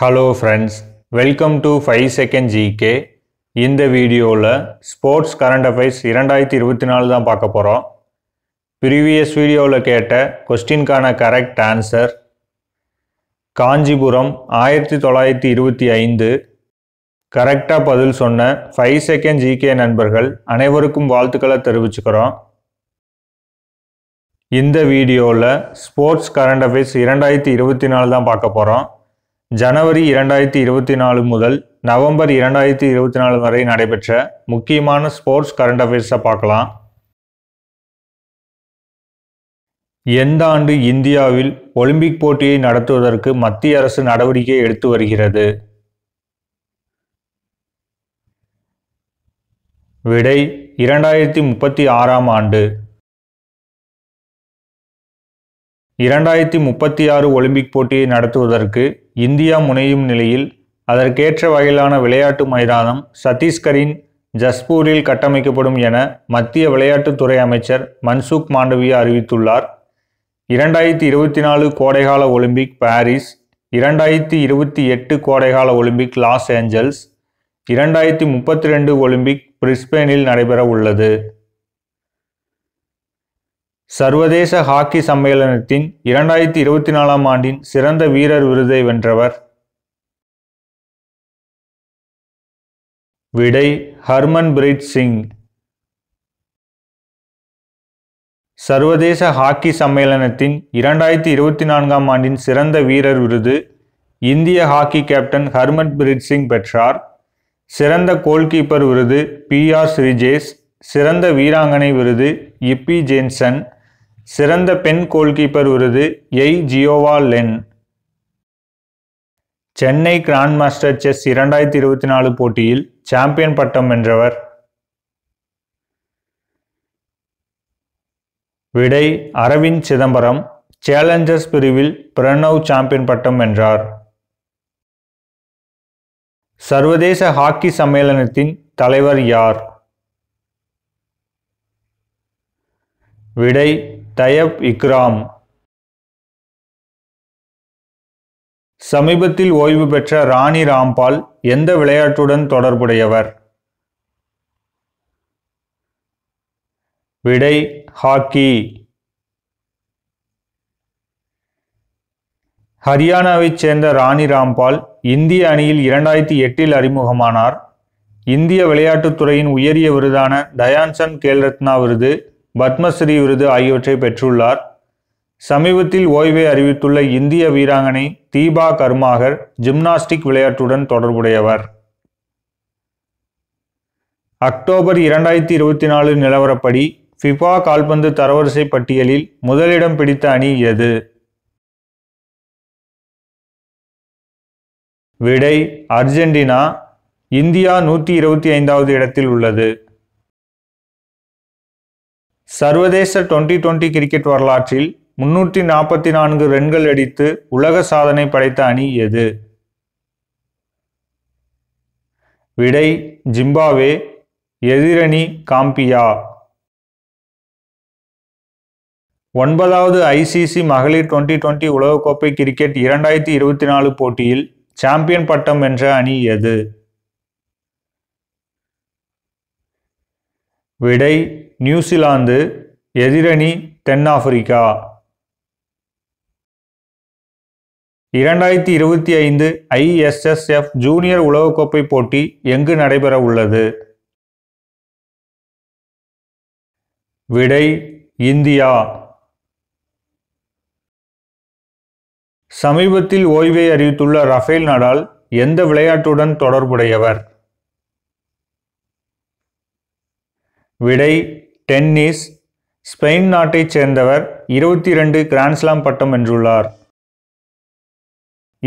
hello friends welcome to five second GK இந்த வீடியோவில் sports current affairs இரண்டாயிரத்தி இருபத்தி நாலு தான் பார்க்க போகிறோம் ப்ரீவியஸ் வீடியோவில் கேட்ட கொஸ்டின்கான கரெக்ட் ஆன்சர் காஞ்சிபுரம் ஆயிரத்தி தொள்ளாயிரத்தி இருபத்தி ஐந்து கரெக்டாக பதில் சொன்ன ஃபைவ் செகண்ட் ஜிகே நண்பர்கள் அனைவருக்கும் வாழ்த்துக்களை தெரிவிச்சுக்கிறோம் இந்த வீடியோவில் ஸ்போர்ட்ஸ் கரண்ட் அஃபைர்ஸ் இரண்டாயிரத்தி இருபத்தி நாலு தான் பார்க்க போகிறோம் ஜனவரி இரண்டாயிரத்தி இருபத்தி நாலு முதல் நவம்பர் இரண்டாயிரத்தி இருபத்தி நாலு வரை நடைபெற்ற முக்கியமான ஸ்போர்ட்ஸ் கரண்ட் அஃபேர்ஸை பார்க்கலாம் எந்த ஆண்டு இந்தியாவில் ஒலிம்பிக் போட்டியை நடத்துவதற்கு மத்திய அரசு நடவடிக்கை எடுத்து வருகிறது விடை இரண்டாயிரத்தி முப்பத்தி ஆறாம் ஆண்டு இரண்டாயிரத்தி முப்பத்தி ஆறு ஒலிம்பிக் போட்டியை நடத்துவதற்கு இந்தியா முனையும் நிலையில் அதற்கேற்ற வகையிலான விளையாட்டு மைதானம் சத்தீஸ்கரின் ஜஸ்பூரில் கட்டமைக்கப்படும் என மத்திய விளையாட்டுத்துறை அமைச்சர் மன்சுக் மாண்டவியா அறிவித்துள்ளார் இரண்டாயிரத்தி இருபத்தி நாலு கோடைகால ஒலிம்பிக் பாரிஸ் இரண்டாயிரத்தி இருபத்தி எட்டு கோடைகால ஒலிம்பிக் லாஸ் ஏஞ்சல்ஸ் இரண்டாயிரத்தி முப்பத்தி ரெண்டு ஒலிம்பிக் பிரிஸ்பெயினில் நடைபெற உள்ளது சர்வதேச ஹாக்கி சம்மேளனத்தின் இரண்டாயிரத்தி இருபத்தி நாலாம் ஆண்டின் சிறந்த வீரர் விருதை வென்றவர் விடை ஹர்மன் பிரீத் சிங் சர்வதேச ஹாக்கி சம்மேளனத்தின் இரண்டாயிரத்தி இருபத்தி நான்காம் ஆண்டின் சிறந்த வீரர் விருது இந்திய hockey captain Harmanpreet Singh பெற்றார் சிறந்த கோல்கீப்பர் விருது பி ஆர் ஸ்ரீஜேஷ் சிறந்த வீராங்கனை விருது இப்பி ஜேன்சன் சிறந்த பெண் கோல்கீப்பர் விருது எய் ஜியோவா லென் சென்னை கிராண்ட் மாஸ்டர் செஸ் இரண்டாயிரத்தி இருபத்தி நாலு போட்டியில் சாம்பியன் பட்டம் வென்றவர் விடை அரவிந்த் சிதம்பரம் சேலஞ்சர்ஸ் பிரிவில் பிரணவ் சாம்பியன் பட்டம் வென்றார் சர்வதேச ஹாக்கி சம்மேளனத்தின் தலைவர் யார் விடை டயப் இக்ராம் சமீபத்தில் ஓய்வு பெற்ற ராணி ராம்பால் எந்த விளையாட்டுடன் தொடர்புடையவர் விடை ஹாக்கி ஹரியானாவைச் சேர்ந்த ராணி ராம்பால் இந்திய அணியில் இரண்டாயிரத்தி எட்டில் அறிமுகமானார் இந்திய விளையாட்டுத்துறையின் உயரிய விருதான தயான்சன் கேல்ரத்னா விருது பத்மஸ்ரீ விருது ஆகியவற்றை பெற்றுள்ளார் சமீபத்தில் ஓய்வை அறிவித்துள்ள இந்திய வீராங்கனை தீபா கர்மாகர் ஜிம்னாஸ்டிக் விளையாட்டுடன் தொடர்புடையவர் அக்டோபர் இரண்டாயிரத்தி இருபத்தி நாலு நிலவரப்படி ஃபிஃபா கால்பந்து தரவரிசை பட்டியலில் முதலிடம் பிடித்த அணி எது விடை அர்ஜென்டினா இந்தியா நூற்றி இருபத்தி ஐந்தாவது இடத்தில் உள்ளது சர்வதேச டுவெண்டி டுவெண்டி கிரிக்கெட் வரலாற்றில் முன்னூற்றி நாற்பத்தி நான்கு ரன்கள் அடித்து உலக சாதனை படைத்த அணி எது விடை ஜிம்பாவே எதிரணி காம்பியா ஒன்பதாவது ஐசிசி மகளிர் டுவெண்டி டுவெண்டி உலகக்கோப்பை கிரிக்கெட் இரண்டாயிரத்தி இருபத்தி நாலு போட்டியில் சாம்பியன் பட்டம் வென்ற அணி எது விடை நியூசிலாந்து எதிரணி தென்னாப்பிரிக்கா இரண்டாயிரத்தி இருபத்தி ஐந்து ஐஎஸ்எஸ்எஃப் ஜூனியர் உலகக்கோப்பை போட்டி எங்கு நடைபெற உள்ளது விடை இந்தியா சமீபத்தில் ஓய்வை அறிவித்துள்ள ரஃபேல் நடால் எந்த விளையாட்டுடன் தொடர்புடையவர் விடை டென்னிஸ் ஸ்பெயின் நாட்டைச் சேர்ந்தவர் இருபத்தி இரண்டு கிராண்ட்ஸ்லாம் பட்டம் வென்றுள்ளார்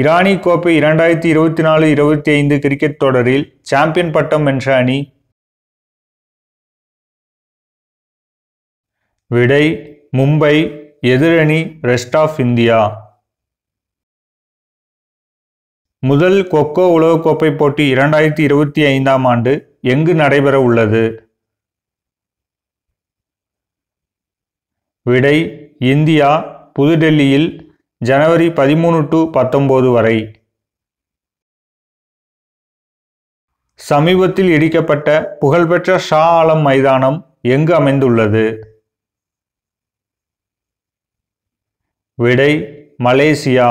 இரானி கோப்பை இரண்டாயிரத்தி இருபத்தி நாலு இருபத்தி ஐந்து கிரிக்கெட் தொடரில் சாம்பியன் பட்டம் வென்ற அணி விடை மும்பை எதிரணி ரெஸ்ட் ஆஃப் இந்தியா முதல் கொக்கோ உலகக்கோப்பை போட்டி இரண்டாயிரத்தி இருபத்தி ஐந்தாம் ஆண்டு எங்கு நடைபெற உள்ளது விடை இந்தியா புதுடெல்லியில் ஜனவரி பதிமூணு டு பத்தொம்போது வரை சமீபத்தில் இடிக்கப்பட்ட புகழ்பெற்ற ஷா ஆலம் மைதானம் எங்கு அமைந்துள்ளது விடை மலேசியா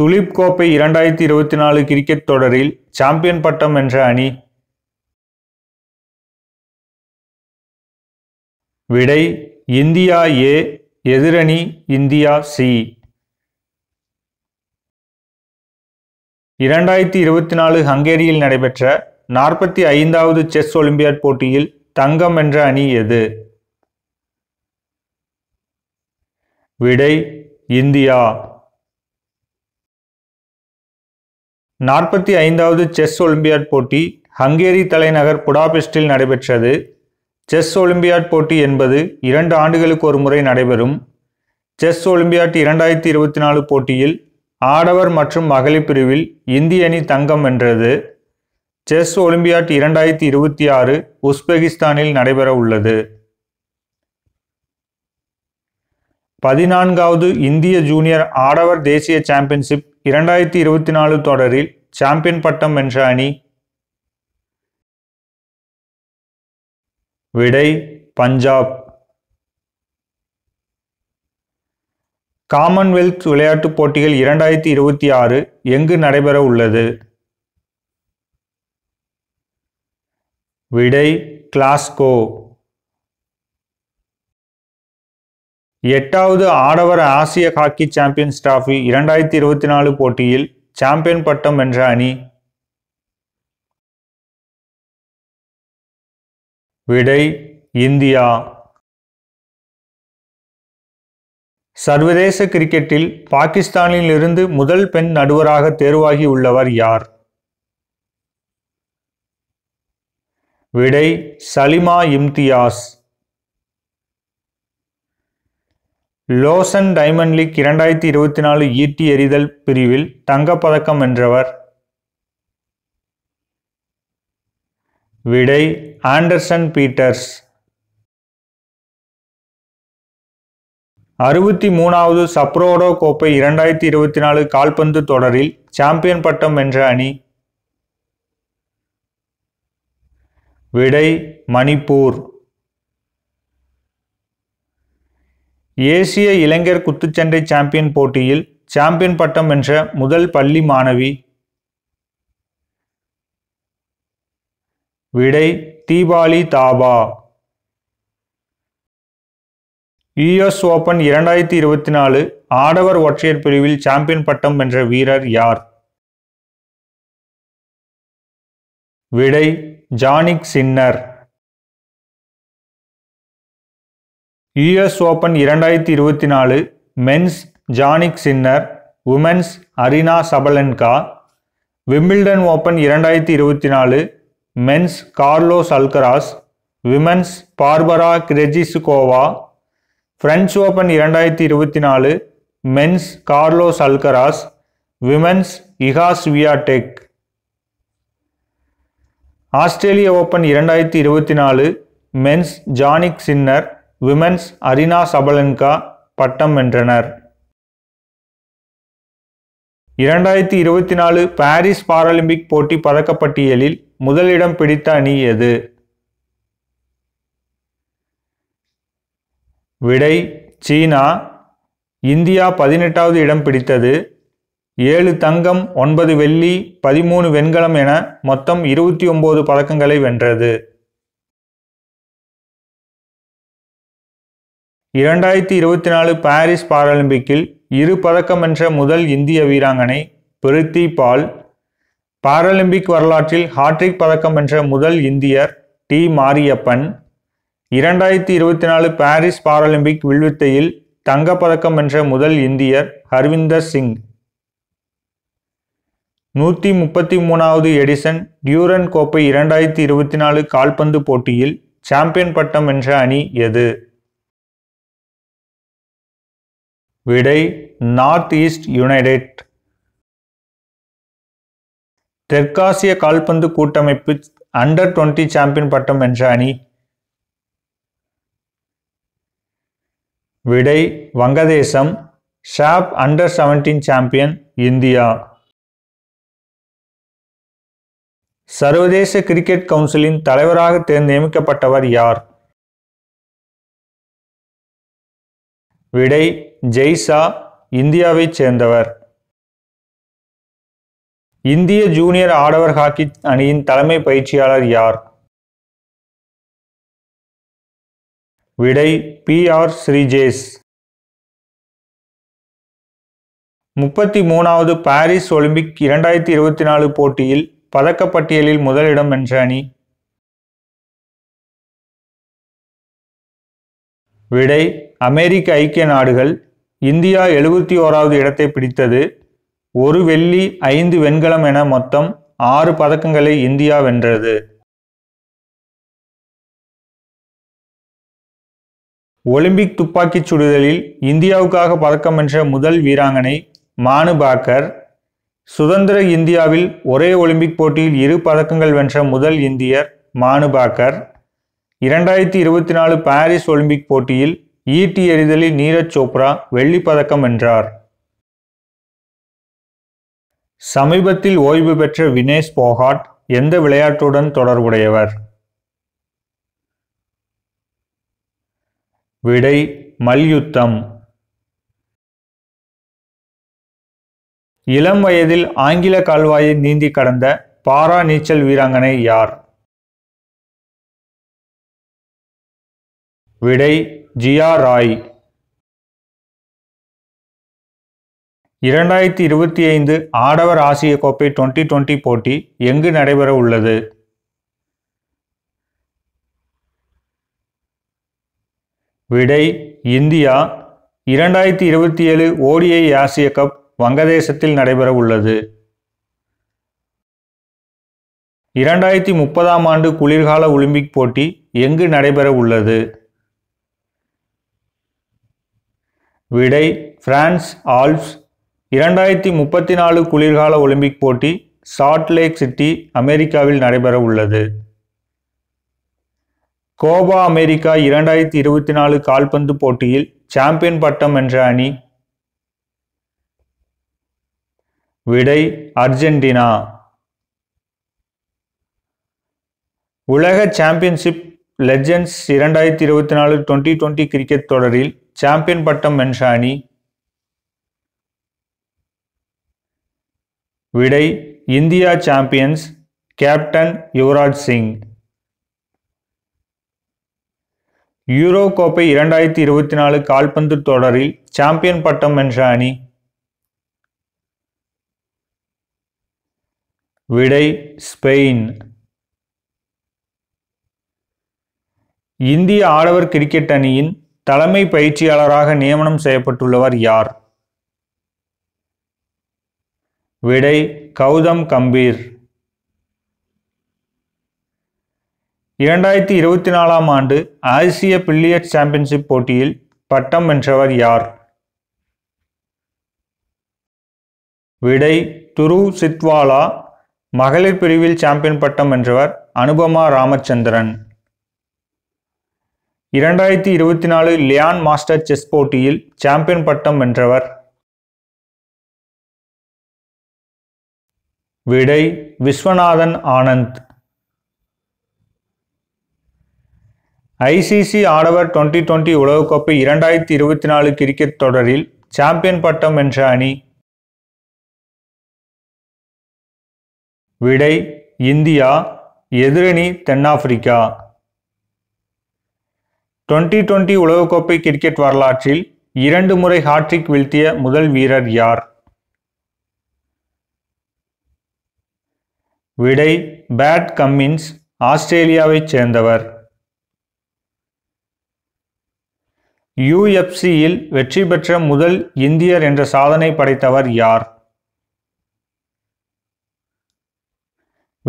துலிப் கோப்பை இரண்டாயிரத்தி இருபத்தி நாலு கிரிக்கெட் தொடரில் சாம்பியன் பட்டம் என்ற அணி விடை இந்தியா ஏ எதிரணி இந்தியா சி இரண்டாயிரத்தி இருபத்தி நாலு ஹங்கேரியில் நடைபெற்ற நாற்பத்தி ஐந்தாவது செஸ் ஒலிம்பியாட் போட்டியில் தங்கம் வென்ற அணி எது விடை இந்தியா நாற்பத்தி ஐந்தாவது செஸ் ஒலிம்பியாட் போட்டி ஹங்கேரி தலைநகர் புடாபெஸ்டில் நடைபெற்றது செஸ் ஒலிம்பியாட் போட்டி என்பது இரண்டு ஆண்டுகளுக்கு ஒரு முறை நடைபெறும் செஸ் ஒலிம்பியாட் இரண்டாயிரத்தி இருபத்தி நாலு போட்டியில் ஆடவர் மற்றும் மகளிர் பிரிவில் இந்திய அணி தங்கம் வென்றது செஸ் ஒலிம்பியாட் இரண்டாயிரத்தி இருபத்தி ஆறு உஸ்பெகிஸ்தானில் நடைபெற உள்ளது பதினான்காவது இந்திய ஜூனியர் ஆடவர் தேசிய சாம்பியன்ஷிப் இரண்டாயிரத்தி இருபத்தி நாலு தொடரில் சாம்பியன் பட்டம் வென்ற அணி விடை பஞ்சாப் காமன்வெல்த் விளையாட்டுப் போட்டிகள் இரண்டாயிரத்தி இருபத்தி ஆறு எங்கு நடைபெற உள்ளது விடை கிளாஸ்கோ எட்டாவது ஆடவர் ஆசிய ஹாக்கி சாம்பியன்ஸ் டிராஃபி இரண்டாயிரத்தி இருபத்தி நாலு போட்டியில் சாம்பியன் பட்டம் வென்ற அணி விடை இந்தியா சர்வதேச கிரிக்கெட்டில் பாகிஸ்தானில் இருந்து முதல் பெண் நடுவராக தேர்வாகி உள்ளவர் யார் விடை Salima Imtiaz Lausanne diamond league இரண்டாயிரத்தி இருபத்தி நாலு ஈட்டி எறிதல் பிரிவில் தங்கப்பதக்கம் வென்றவர் விடை ஆண்டர்சன் பீட்டர்ஸ் அறுபத்தி மூணாவது சப்ரோடோ கோப்பை இரண்டாயிரத்தி இருபத்தி நாலு கால்பந்து தொடரில் சாம்பியன் பட்டம் வென்ற அணி விடை மணிப்பூர் ஏசிய இளைஞர் குத்துச்சண்டை சாம்பியன் போட்டியில் சாம்பியன் பட்டம் வென்ற முதல் பள்ளி மாணவி விடை தீபாலி தாபா யுஎஸ் ஓபன் இரண்டாயிரத்தி இருபத்தி நாலு ஆடவர் ஒற்றையர் பிரிவில் சாம்பியன் பட்டம் வென்ற வீரர் யார் விடை ஜானிக் சின்னர் யுஎஸ் ஓபன் இரண்டாயிரத்தி இருபத்தி நாலு men's Jannik Sinner women's Aryna Sabalenka Wimbledon open இரண்டாயிரத்தி இருபத்தி நாலு men's Carlos Alcaraz women's Barbora Krejcikova French open இரண்டாயிரத்தி இருபத்தி நாலு men's Carlos Alcaraz women's Iga Swiatek ஆஸ்திரேலிய ஓப்பன் இரண்டாயிரத்தி இருபத்தி நாலு men's Jannik Sinner women's Aryna Sabalenka பட்டம் வென்றனர் இரண்டாயிரத்தி இருபத்தி நாலு பாரிஸ் பாராலிம்பிக் போட்டி பதக்கப்பட்டியலில் முதலிடம் பிடித்த அணி எது விடை சீனா இந்தியா பதினெட்டாவது இடம் பிடித்தது ஏழு தங்கம் ஒன்பது வெள்ளி பதிமூணு வெண்கலம் என மொத்தம் இருபத்தி ஒன்பது பதக்கங்களை வென்றது இரண்டாயிரத்தி இருபத்தி நாலு பாரிஸ் பாராலிம்பிக்கில் இரு பதக்கம் வென்ற முதல் இந்திய வீராங்கனை பிரித்தி பால் பாராலிம்பிக் வரலாற்றில் ஹாட்ரிக் பதக்கம் வென்ற முதல் இந்தியர் டி மாரியப்பன் இரண்டாயிரத்தி இருபத்தி நாலு பாரிஸ் பாராலிம்பிக் வில்வித்தையில் தங்கப்பதக்கம் வென்ற முதல் இந்தியர் ஹர்விந்தர் சிங் நூற்றி முப்பத்தி மூணாவது எடிசன் டியூரன் கோப்பை இரண்டாயிரத்தி இருபத்தி நாலு கால்பந்து போட்டியில் சாம்பியன் பட்டம் வென்ற அணி எது விடை நார்த் ஈஸ்ட் யுனைடெட் தெற்காசிய கால்பந்து கூட்டமைப்பு அண்டர் டுவெண்ட்டி சாம்பியன் பட்டம் வென்ற அணி விடை வங்கதேசம் ஷாப் அண்டர் செவன்டீன் சாம்பியன் இந்தியா சர்வதேச கிரிக்கெட் கவுன்சிலின் தலைவராக தேர்ந்து நியமிக்கப்பட்டவர் யார் விடை ஜெய்சா இந்தியாவைச் சேர்ந்தவர் இந்திய ஜூனியர் ஆடவர் ஹாக்கி அணியின் தலைமை பயிற்சியாளர் யார் விடை பி ஆர் ஸ்ரீஜேஸ் முப்பத்தி மூணாவது பாரிஸ் ஒலிம்பிக் இரண்டாயிரத்தி இருபத்தி நாலு போட்டியில் பதக்கப்பட்டியலில் முதலிடம் வென்ற அணி விடை அமெரிக்க ஐக்கிய நாடுகள் இந்தியா எழுபத்தி ஓராவது இடத்தை பிடித்தது ஒரு வெள்ளி ஐந்து வெண்கலம் என மொத்தம் ஆறு பதக்கங்களை இந்தியா வென்றது ஒலிம்பிக் துப்பாக்கிச் சுடுதலில் இந்தியாவுக்காக பதக்கம் வென்ற முதல் வீராங்கனை மானு பாக்கர் சுதந்திர இந்தியாவில் ஒரே ஒலிம்பிக் போட்டியில் இரு பதக்கங்கள் வென்ற முதல் இந்தியர் மானு பாக்கர் இரண்டாயிரத்தி இருபத்தி நாலு பாரிஸ் ஒலிம்பிக் போட்டியில் ஈட்டி எறிதலில் நீரஜ் சோப்ரா வெள்ளி பதக்கம் வென்றார் சமீபத்தில் ஓய்வு பெற்ற வினேஷ் போகாட் எந்த விளையாட்டுடன் தொடர்புடையவர் விடை மல்யுத்தம் இளம் வயதில் ஆங்கில கால்வாயை நீந்தி கடந்த பாரா நீச்சல் வீராங்கனை யார் விடை ஜியா ராய் இரண்டாயிரத்தி இருபத்தி ஐந்து ஆடவர் ஆசிய கோப்பை டுவெண்ட்டி டுவெண்ட்டி போட்டி எங்கு நடைபெற உள்ளது விடை இந்தியா இரண்டாயிரத்தி இருபத்தி ஏழு ஓடிஐ ஆசிய கப் வங்கதேசத்தில் நடைபெற உள்ளது இரண்டாயிரத்தி முப்பதாம் ஆண்டு குளிர்கால ஒலிம்பிக் போட்டி எங்கு நடைபெற உள்ளது விடை பிரான்ஸ் ஆல்ப்ஸ் இரண்டாயிரத்தி முப்பத்தி நாலு குளிர்கால ஒலிம்பிக் போட்டி சால்ட் லேக் சிட்டி அமெரிக்காவில் நடைபெற உள்ளது கோபா அமெரிக்கா இரண்டாயிரத்தி இருபத்தி நாலு கால்பந்து போட்டியில் சாம்பியன் பட்டம் என்ற அணி விடை அர்ஜென்டினா உலக சாம்பியன்ஷிப் லெஜெண்ட்ஸ் இரண்டாயிரத்தி இருபத்தி நாலு டுவெண்ட்டி டுவெண்ட்டி கிரிக்கெட் தொடரில் சாம்பியன் பட்டம் வென்ற அணி விடை India champions captain Yuvraj Singh Euro கோப்பை இரண்டாயிரத்தி இருபத்தி நாலு கால்பந்து தொடரில் சாம்பியன் பட்டம் வென்ற அணி விடை ஸ்பெயின் இந்திய ஆடவர் கிரிக்கெட் அணியின் தலைமை பயிற்சியாளராக நியமனம் செய்யப்பட்டுள்ளவர் யார் விடை கௌதம் கம்பீர் இரண்டாயிரத்தி இருபத்தி நாலாம் ஆண்டு ஆசிய பில்லியர்ட்ஸ் சாம்பியன்ஷிப் போட்டியில் பட்டம் வென்றவர் யார் விடை துரு சித்வாலா மகளிர் பிரிவில் சாம்பியன் பட்டம் வென்றவர் அனுபமா ராமச்சந்திரன் இரண்டாயிரத்தி இருபத்தி நாலு லியான் மாஸ்டர் செஸ் போட்டியில் சாம்பியன் பட்டம் வென்றவர் விடை விஸ்வநாதன் ஆனந்த் ஐசிசி ஆடவர் டுவெண்ட்டி டுவெண்ட்டி உலகக்கோப்பை இரண்டாயிரத்தி இருபத்தி நாலு கிரிக்கெட் தொடரில் சாம்பியன் பட்டம் வென்ற அணி விடை இந்தியா எதிரணி தென்னாப்பிரிக்கா டுவெண்ட்டி டுவெண்ட்டி உலகக்கோப்பை கிரிக்கெட் வரலாற்றில் இரண்டு முறை ஹாட்ரிக் வீழ்த்திய முதல் வீரர் யார் விடை பேட் கம்மின்ஸ் ஆஸ்திரேலியாவைச் சேர்ந்தவர் யுஎஃப்சியில் வெற்றி பெற்ற முதல் இந்தியர் என்ற சாதனை படைத்தவர் யார்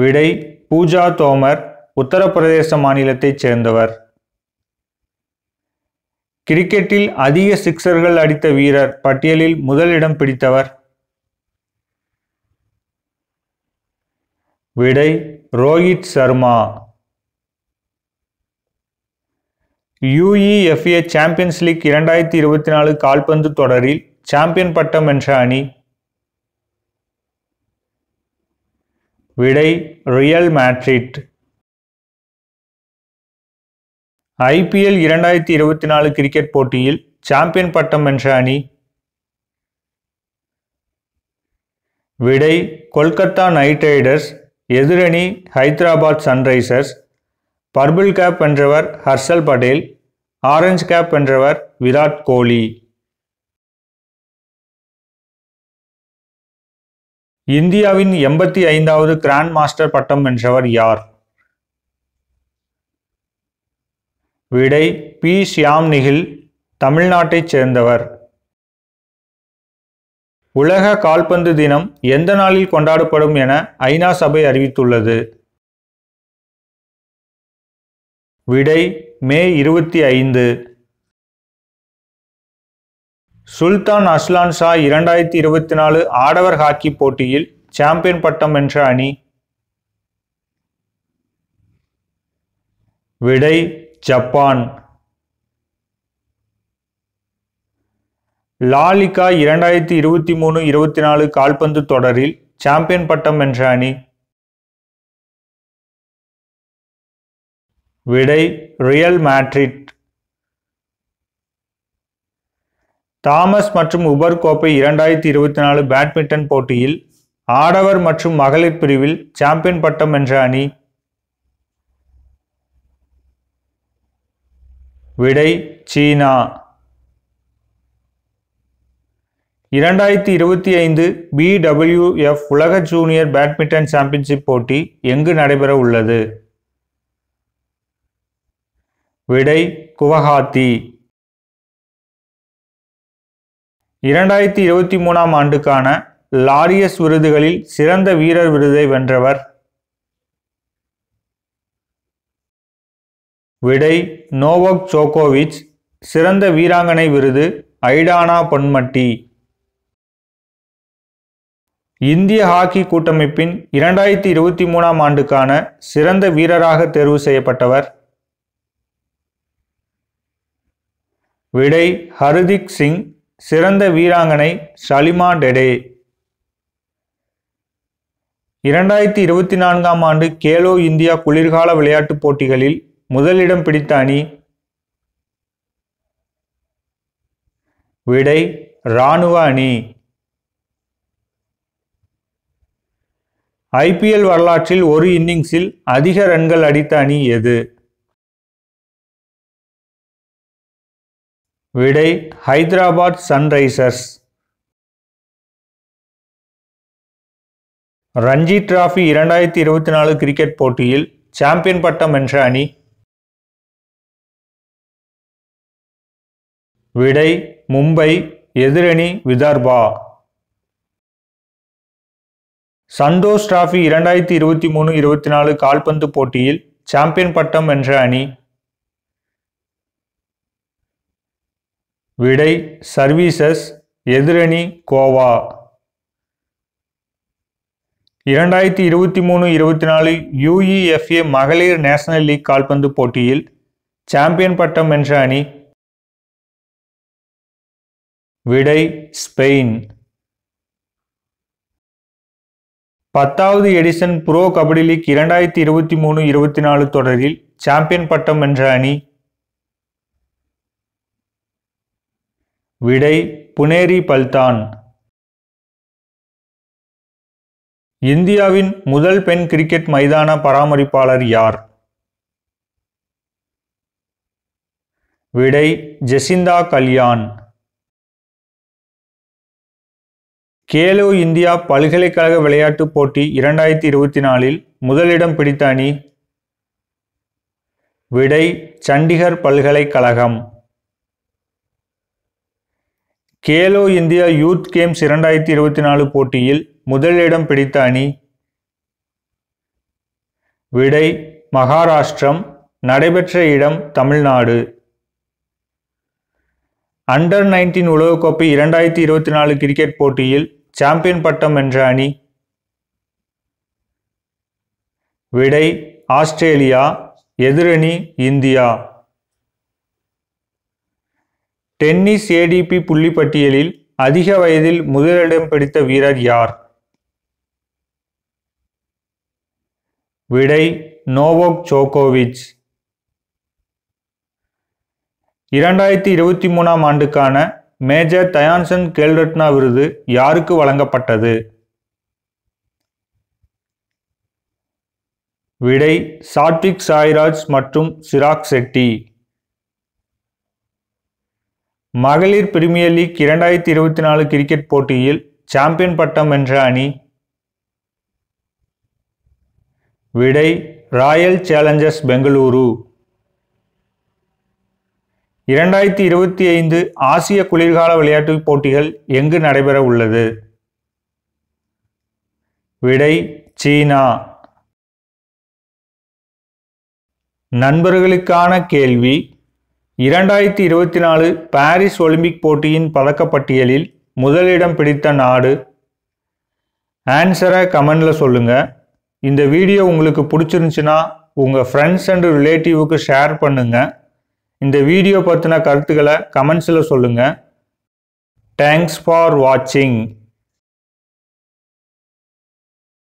விடை பூஜா தோமர் உத்தரப்பிரதேச மாநிலத்தைச் சேர்ந்தவர் கிரிக்கெட்டில் அதிக சிக்சர்கள் அடித்த வீரர் பட்டியலில் முதலிடம் பிடித்தவர் விடை Rohit Sharma UEFA champions league இரண்டாயிரத்தி இருபத்தி நாலு கால்பந்து தொடரில் சாம்பியன் பட்டம் வென்ற அணி விடை ரியல் மேட்ரிட் ஐபிஎல் இரண்டாயிரத்தி இருபத்தி நாலு கிரிக்கெட் போட்டியில் சாம்பியன் பட்டம் வென்ற அணி விடை கொல்கத்தா நைட் ரைடர்ஸ் எதிரணி ஹைதராபாத் சன்ரைசர்ஸ் பர்பிள் கேப் வென்றவர் ஹர்ஷல் படேல் ஆரஞ்ச் கேப் வென்றவர் விராட் கோலி இந்தியாவின் எண்பத்தி ஐந்தாவது கிராண்ட் மாஸ்டர் பட்டம் வென்றவர் யார் விடை பி ஷியாம் நிகில் தமிழ்நாட்டைச் சேர்ந்தவர் உலக கால்பந்து தினம் எந்த நாளில் கொண்டாடப்படும் என ஐநா சபை அறிவித்துள்ளது விடை மே இருபத்தி ஐந்து சுல்தான் அஸ்லான் ஷா இரண்டாயிரத்தி இருபத்தி நாலு ஆடவர் ஹாக்கி போட்டியில் சாம்பியன் பட்டம் வென்ற அணி விடை ஜப்பான் லாலிகா இரண்டாயிரத்தி இருபத்தி மூணு இருபத்தி நாலு கால்பந்து தொடரில் சாம்பியன் பட்டம் வென்ற அணி விடை ரியல் மேட்ரிட் தாமஸ் மற்றும் உபர் கோப்பை இரண்டாயிரத்தி இருபத்தி நாலு பேட்மிண்டன் போட்டியில் ஆடவர் மற்றும் மகளிர் பிரிவில் சாம்பியன் பட்டம் வென்ற அணி விடை சீனா இரண்டாயிரத்தி இருபத்தி ஐந்து பிடபிள்யூஎஃப் உலக ஜூனியர் பேட்மிண்டன் சாம்பியன்ஷிப் போட்டி எங்கு நடைபெற உள்ளது விடை குவஹாத்தி இரண்டாயிரத்தி இருபத்தி மூணாம் ஆண்டுக்கான லாரியஸ் விருதுகளில் சிறந்த வீரர் விருதை வென்றவர் விடை நோவோக் சோகோவிச் சிறந்த வீராங்கனை விருது ஐடானா பொன்மட்டி இந்திய ஹாக்கி கூட்டமைப்பின் இரண்டாயிரத்தி இருபத்தி மூணாம் ஆண்டுக்கான சிறந்த வீரராக தேர்வு செய்யப்பட்டவர் விடை ஹர்திக் சிங் சிறந்த வீராங்கனை ஷலிமா டெடே இரண்டாயிரத்தி இருபத்தி நான்காம் ஆண்டு கேலோ இந்தியா குளிர்கால விளையாட்டுப் போட்டிகளில் முதலிடம் பிடித்த அணி விடை இராணுவ அணி ஐபிஎல் வரலாற்றில் ஒரு இன்னிங்ஸில் அதிக ரன்கள் அடித்த அணி எது விடை ஹைதராபாத் சன்ரைசர்ஸ் ரஞ்சி டிராஃபி இரண்டாயிரத்தி இருபத்தி நாலு கிரிக்கெட் போட்டியில் சாம்பியன் பட்டம் வென்ற அணி விடை மும்பை எதிரணி விதர்பா சந்தோஷ் டிராஃபி இரண்டாயிரத்தி இருபத்தி மூணு இருபத்தி நாலு கால்பந்து போட்டியில் சாம்பியன் பட்டம் வென்ற அணி விடை சர்வீசஸ் எதிரணி கோவா இரண்டாயிரத்தி இருபத்தி மூணு இருபத்தி நாலு யூஇஎஃப்ஏ மகளிர் நேஷனல் லீக் கால்பந்து போட்டியில் சாம்பியன் பட்டம் வென்ற அணி விடை ஸ்பெயின் பத்தாவது எடிசன் புரோ கபடி லீக் இரண்டாயிரத்தி இருபத்தி மூணு இருபத்தி நாலு தொடரில் சாம்பியன் பட்டம் வென்ற அணி விடை புனேரி பல்தான் இந்தியாவின் முதல் பெண் கிரிக்கெட் மைதான பராமரிப்பாளர் யார் விடை ஜெசிந்தா கல்யாண் கேலோ இந்தியா பல்கலைக்கழக விளையாட்டுப் போட்டி இரண்டாயிரத்தி இருபத்தி நாலில் முதலிடம் பிடித்த அணி விடை சண்டிகர் பல்கலைக்கழகம் கேலோ இந்தியா யூத் கேம்ஸ் இரண்டாயிரத்தி இருபத்தி நாலு போட்டியில் முதலிடம் பிடித்த அணி விடை மகாராஷ்டிரம் நடைபெற்ற இடம் தமிழ்நாடு அண்டர் நைன்டீன் உலகக்கோப்பை இரண்டாயிரத்தி இருபத்தி நாலு கிரிக்கெட் போட்டியில் சாம்பியன் பட்டம் வென்ற அணி விடை ஆஸ்திரேலியா எதிரணி இந்தியா டென்னிஸ் ஏடிபி புள்ளிப்பட்டியலில் அதிக வயதில் முதலிடம் பிடித்த வீரர் யார் விடை நோவோக் ஜோகோவிச் இரண்டாயிரத்தி இருபத்தி மூணாம் ஆண்டுக்கான மேஜர் தயான்சந்த் கேல்ரட்னா விருது யாருக்கு வழங்கப்பட்டது விடை சாத்விக் சாய்ராஜ் மற்றும் சிராக் செட்டி மகளிர் பிரிமியர் லீக் இரண்டாயிரத்தி இருபத்தி நாலு கிரிக்கெட் போட்டியில் சாம்பியன் பட்டம் வென்ற அணி விடை ராயல் சேலஞ்சர்ஸ் பெங்களூரு இரண்டாயிரத்தி இருபத்தி ஐந்து ஆசிய குளிர்கால விளையாட்டு போட்டிகள் எங்கு நடைபெற உள்ளது விடை சீனா நண்பர்களுக்கான கேள்வி இரண்டாயிரத்தி இருபத்தி நாலு பாரிஸ் ஒலிம்பிக் போட்டியின் பதக்கப்பட்டியலில் முதலிடம் பிடித்த நாடு ஆன்சரை கமெண்டில் சொல்லுங்கள் இந்த வீடியோ உங்களுக்கு பிடிச்சிருந்துச்சுன்னா உங்கள் ஃப்ரெண்ட்ஸ் அண்ட் ரிலேட்டிவுக்கு ஷேர் பண்ணுங்கள் இந்த வீடியோ பற்றின கருத்துக்களை கமெண்ட்ஸில் சொல்லுங்கள் தேங்க்ஸ் ஃபார் வாட்சிங்